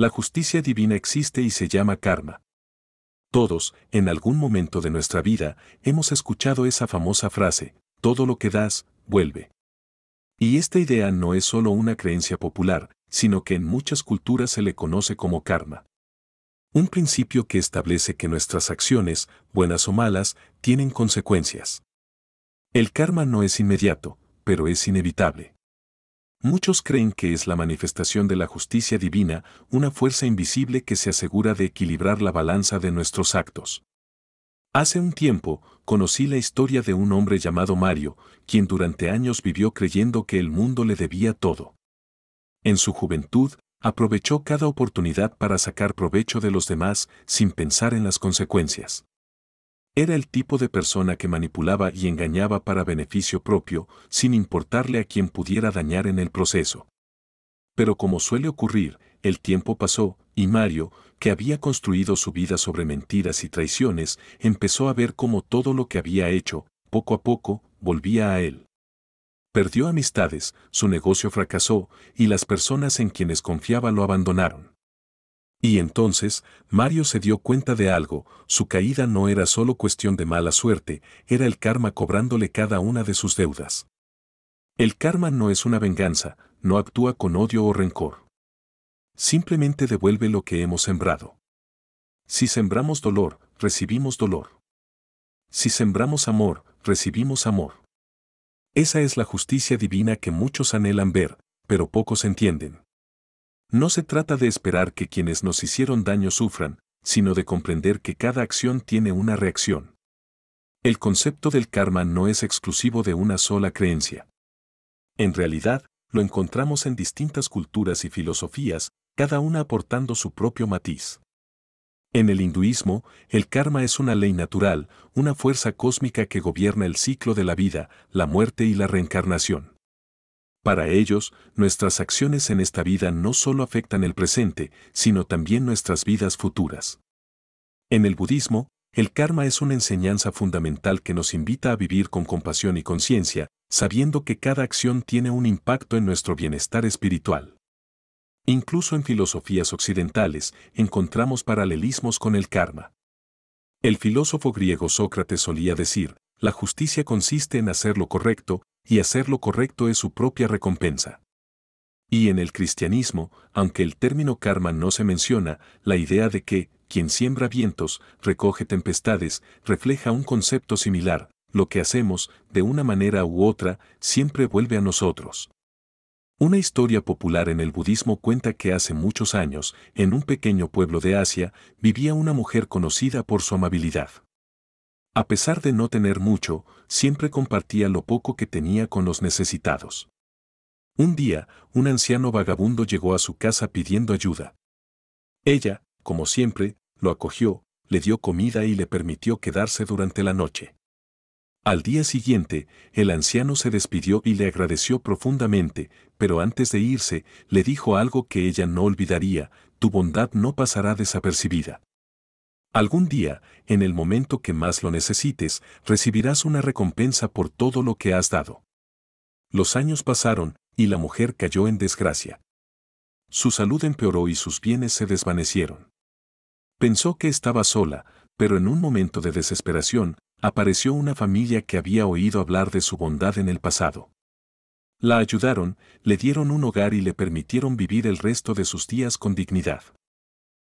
La justicia divina existe y se llama karma. Todos, en algún momento de nuestra vida, hemos escuchado esa famosa frase, todo lo que das, vuelve. Y esta idea no es solo una creencia popular, sino que en muchas culturas se le conoce como karma. Un principio que establece que nuestras acciones, buenas o malas, tienen consecuencias. El karma no es inmediato, pero es inevitable. Muchos creen que es la manifestación de la justicia divina, una fuerza invisible que se asegura de equilibrar la balanza de nuestros actos. Hace un tiempo, conocí la historia de un hombre llamado Mario, quien durante años vivió creyendo que el mundo le debía todo. En su juventud, aprovechó cada oportunidad para sacar provecho de los demás sin pensar en las consecuencias. Era el tipo de persona que manipulaba y engañaba para beneficio propio, sin importarle a quien pudiera dañar en el proceso. Pero como suele ocurrir, el tiempo pasó, y Mario, que había construido su vida sobre mentiras y traiciones, empezó a ver cómo todo lo que había hecho, poco a poco, volvía a él. Perdió amistades, su negocio fracasó, y las personas en quienes confiaba lo abandonaron. Y entonces, Mario se dio cuenta de algo, su caída no era solo cuestión de mala suerte, era el karma cobrándole cada una de sus deudas. El karma no es una venganza, no actúa con odio o rencor. Simplemente devuelve lo que hemos sembrado. Si sembramos dolor, recibimos dolor. Si sembramos amor, recibimos amor. Esa es la justicia divina que muchos anhelan ver, pero pocos entienden. No se trata de esperar que quienes nos hicieron daño sufran, sino de comprender que cada acción tiene una reacción. El concepto del karma no es exclusivo de una sola creencia. En realidad, lo encontramos en distintas culturas y filosofías, cada una aportando su propio matiz. En el hinduismo, el karma es una ley natural, una fuerza cósmica que gobierna el ciclo de la vida, la muerte y la reencarnación. Para ellos, nuestras acciones en esta vida no solo afectan el presente, sino también nuestras vidas futuras. En el budismo, el karma es una enseñanza fundamental que nos invita a vivir con compasión y conciencia, sabiendo que cada acción tiene un impacto en nuestro bienestar espiritual. Incluso en filosofías occidentales encontramos paralelismos con el karma. El filósofo griego Sócrates solía decir, la justicia consiste en hacer lo correcto, y hacer lo correcto es su propia recompensa. Y en el cristianismo, aunque el término karma no se menciona, la idea de que quien siembra vientos, recoge tempestades, refleja un concepto similar, lo que hacemos, de una manera u otra, siempre vuelve a nosotros. Una historia popular en el budismo cuenta que hace muchos años, en un pequeño pueblo de Asia, vivía una mujer conocida por su amabilidad. A pesar de no tener mucho, siempre compartía lo poco que tenía con los necesitados. Un día, un anciano vagabundo llegó a su casa pidiendo ayuda. Ella, como siempre, lo acogió, le dio comida y le permitió quedarse durante la noche. Al día siguiente, el anciano se despidió y le agradeció profundamente, pero antes de irse, le dijo algo que ella no olvidaría, tu bondad no pasará desapercibida. Algún día, en el momento que más lo necesites, recibirás una recompensa por todo lo que has dado. Los años pasaron, y la mujer cayó en desgracia. Su salud empeoró y sus bienes se desvanecieron. Pensó que estaba sola, pero en un momento de desesperación, apareció una familia que había oído hablar de su bondad en el pasado. La ayudaron, le dieron un hogar y le permitieron vivir el resto de sus días con dignidad.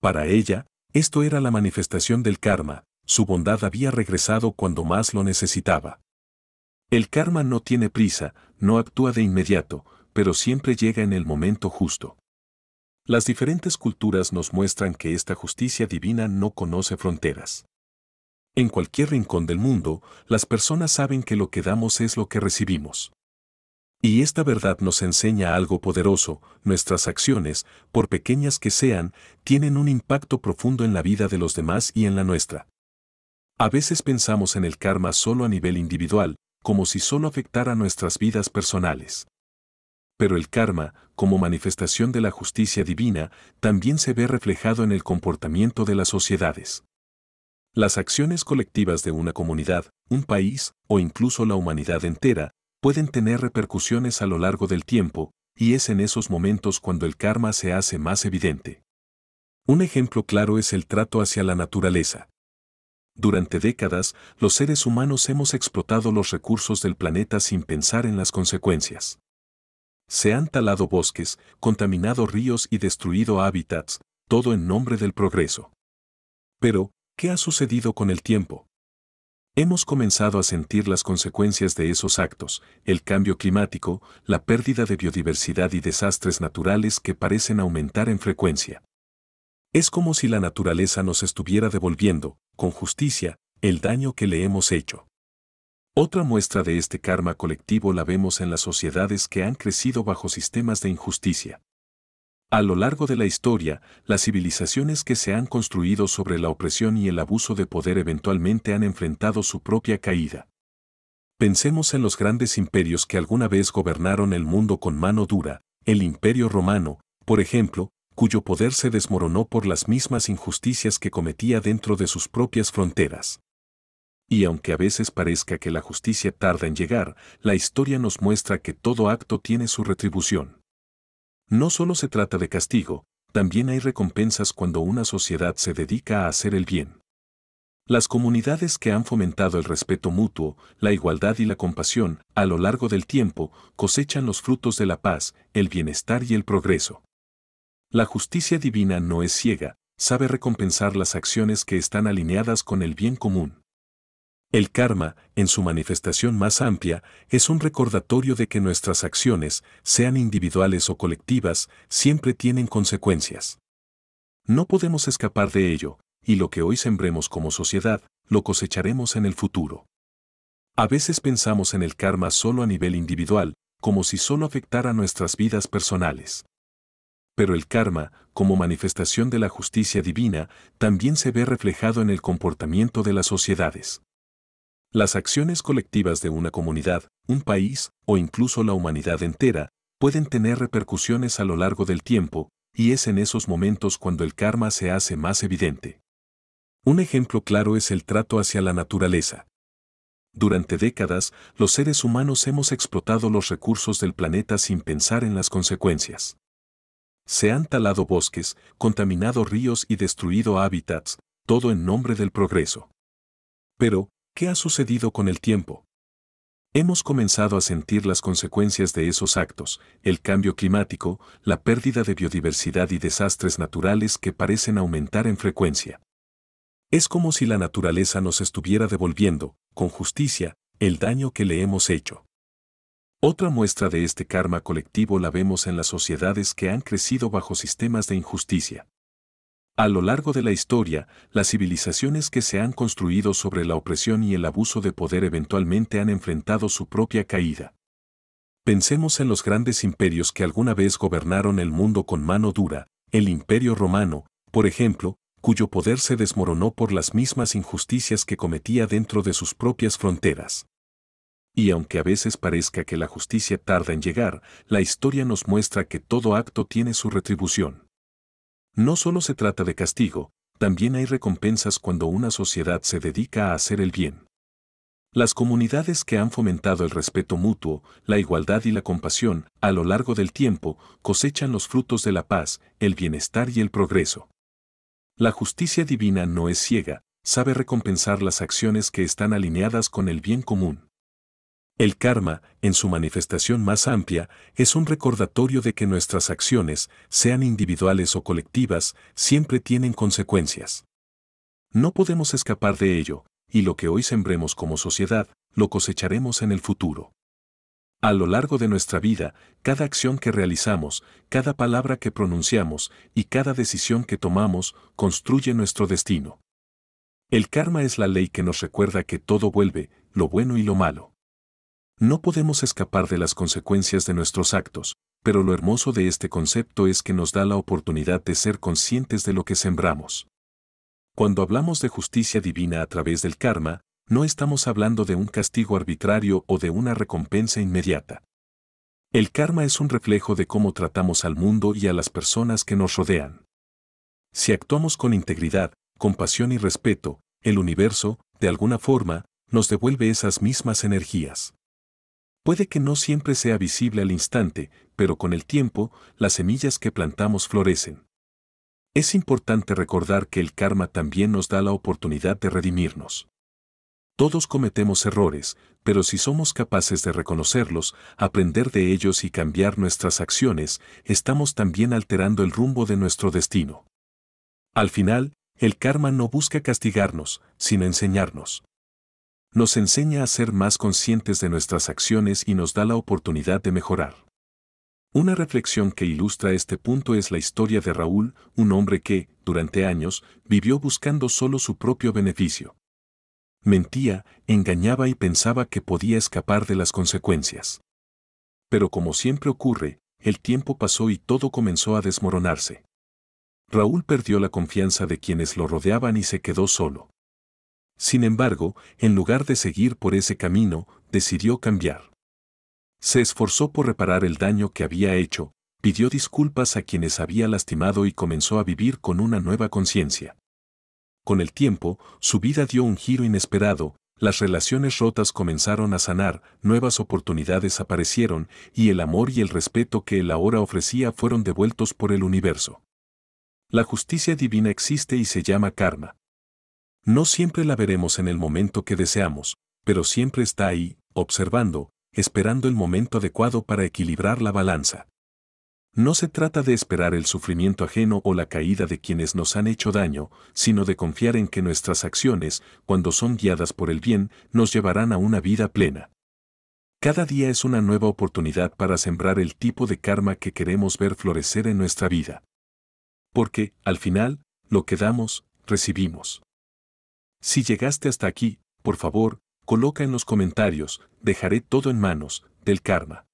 Para ella, esto era la manifestación del karma, su bondad había regresado cuando más lo necesitaba. El karma no tiene prisa, no actúa de inmediato, pero siempre llega en el momento justo. Las diferentes culturas nos muestran que esta justicia divina no conoce fronteras. En cualquier rincón del mundo, las personas saben que lo que damos es lo que recibimos. Y esta verdad nos enseña algo poderoso, nuestras acciones, por pequeñas que sean, tienen un impacto profundo en la vida de los demás y en la nuestra. A veces pensamos en el karma solo a nivel individual, como si solo afectara nuestras vidas personales. Pero el karma, como manifestación de la justicia divina, también se ve reflejado en el comportamiento de las sociedades. Las acciones colectivas de una comunidad, un país o incluso la humanidad entera pueden tener repercusiones a lo largo del tiempo, y es en esos momentos cuando el karma se hace más evidente. Un ejemplo claro es el trato hacia la naturaleza. Durante décadas, los seres humanos hemos explotado los recursos del planeta sin pensar en las consecuencias. Se han talado bosques, contaminado ríos y destruido hábitats, todo en nombre del progreso. Pero, ¿qué ha sucedido con el tiempo? Hemos comenzado a sentir las consecuencias de esos actos, el cambio climático, la pérdida de biodiversidad y desastres naturales que parecen aumentar en frecuencia. Es como si la naturaleza nos estuviera devolviendo, con justicia, el daño que le hemos hecho. Otra muestra de este karma colectivo la vemos en las sociedades que han crecido bajo sistemas de injusticia. A lo largo de la historia, las civilizaciones que se han construido sobre la opresión y el abuso de poder eventualmente han enfrentado su propia caída. Pensemos en los grandes imperios que alguna vez gobernaron el mundo con mano dura, el imperio romano, por ejemplo, cuyo poder se desmoronó por las mismas injusticias que cometía dentro de sus propias fronteras. Y aunque a veces parezca que la justicia tarda en llegar, la historia nos muestra que todo acto tiene su retribución. No solo se trata de castigo, también hay recompensas cuando una sociedad se dedica a hacer el bien. Las comunidades que han fomentado el respeto mutuo, la igualdad y la compasión, a lo largo del tiempo, cosechan los frutos de la paz, el bienestar y el progreso. La justicia divina no es ciega, sabe recompensar las acciones que están alineadas con el bien común. El karma, en su manifestación más amplia, es un recordatorio de que nuestras acciones, sean individuales o colectivas, siempre tienen consecuencias. No podemos escapar de ello, y lo que hoy sembremos como sociedad, lo cosecharemos en el futuro. A veces pensamos en el karma solo a nivel individual, como si solo afectara nuestras vidas personales. Pero el karma, como manifestación de la justicia divina, también se ve reflejado en el comportamiento de las sociedades. Las acciones colectivas de una comunidad, un país o incluso la humanidad entera pueden tener repercusiones a lo largo del tiempo, y es en esos momentos cuando el karma se hace más evidente. Un ejemplo claro es el trato hacia la naturaleza. Durante décadas, los seres humanos hemos explotado los recursos del planeta sin pensar en las consecuencias. Se han talado bosques, contaminado ríos y destruido hábitats, todo en nombre del progreso. Pero, ¿Qué ha sucedido con el tiempo? Hemos comenzado a sentir las consecuencias de esos actos, el cambio climático, la pérdida de biodiversidad y desastres naturales que parecen aumentar en frecuencia. Es como si la naturaleza nos estuviera devolviendo, con justicia, el daño que le hemos hecho. Otra muestra de este karma colectivo la vemos en las sociedades que han crecido bajo sistemas de injusticia. A lo largo de la historia, las civilizaciones que se han construido sobre la opresión y el abuso de poder eventualmente han enfrentado su propia caída. Pensemos en los grandes imperios que alguna vez gobernaron el mundo con mano dura, el imperio romano, por ejemplo, cuyo poder se desmoronó por las mismas injusticias que cometía dentro de sus propias fronteras. Y aunque a veces parezca que la justicia tarda en llegar, la historia nos muestra que todo acto tiene su retribución. No solo se trata de castigo, también hay recompensas cuando una sociedad se dedica a hacer el bien. Las comunidades que han fomentado el respeto mutuo, la igualdad y la compasión, a lo largo del tiempo, cosechan los frutos de la paz, el bienestar y el progreso. La justicia divina no es ciega, sabe recompensar las acciones que están alineadas con el bien común. El karma, en su manifestación más amplia, es un recordatorio de que nuestras acciones, sean individuales o colectivas, siempre tienen consecuencias. No podemos escapar de ello, y lo que hoy sembremos como sociedad, lo cosecharemos en el futuro. A lo largo de nuestra vida, cada acción que realizamos, cada palabra que pronunciamos y cada decisión que tomamos construye nuestro destino. El karma es la ley que nos recuerda que todo vuelve, lo bueno y lo malo. No podemos escapar de las consecuencias de nuestros actos, pero lo hermoso de este concepto es que nos da la oportunidad de ser conscientes de lo que sembramos. Cuando hablamos de justicia divina a través del karma, no estamos hablando de un castigo arbitrario o de una recompensa inmediata. El karma es un reflejo de cómo tratamos al mundo y a las personas que nos rodean. Si actuamos con integridad, compasión y respeto, el universo, de alguna forma, nos devuelve esas mismas energías. Puede que no siempre sea visible al instante, pero con el tiempo, las semillas que plantamos florecen. Es importante recordar que el karma también nos da la oportunidad de redimirnos. Todos cometemos errores, pero si somos capaces de reconocerlos, aprender de ellos y cambiar nuestras acciones, estamos también alterando el rumbo de nuestro destino. Al final, el karma no busca castigarnos, sino enseñarnos nos enseña a ser más conscientes de nuestras acciones y nos da la oportunidad de mejorar. Una reflexión que ilustra este punto es la historia de Raúl, un hombre que, durante años, vivió buscando solo su propio beneficio. Mentía, engañaba y pensaba que podía escapar de las consecuencias. Pero como siempre ocurre, el tiempo pasó y todo comenzó a desmoronarse. Raúl perdió la confianza de quienes lo rodeaban y se quedó solo. Sin embargo, en lugar de seguir por ese camino, decidió cambiar. Se esforzó por reparar el daño que había hecho, pidió disculpas a quienes había lastimado y comenzó a vivir con una nueva conciencia. Con el tiempo, su vida dio un giro inesperado, las relaciones rotas comenzaron a sanar, nuevas oportunidades aparecieron y el amor y el respeto que él ahora ofrecía fueron devueltos por el universo. La justicia divina existe y se llama karma. No siempre la veremos en el momento que deseamos, pero siempre está ahí, observando, esperando el momento adecuado para equilibrar la balanza. No se trata de esperar el sufrimiento ajeno o la caída de quienes nos han hecho daño, sino de confiar en que nuestras acciones, cuando son guiadas por el bien, nos llevarán a una vida plena. Cada día es una nueva oportunidad para sembrar el tipo de karma que queremos ver florecer en nuestra vida. Porque, al final, lo que damos, recibimos. Si llegaste hasta aquí, por favor, coloca en los comentarios, dejaré todo en manos, del karma.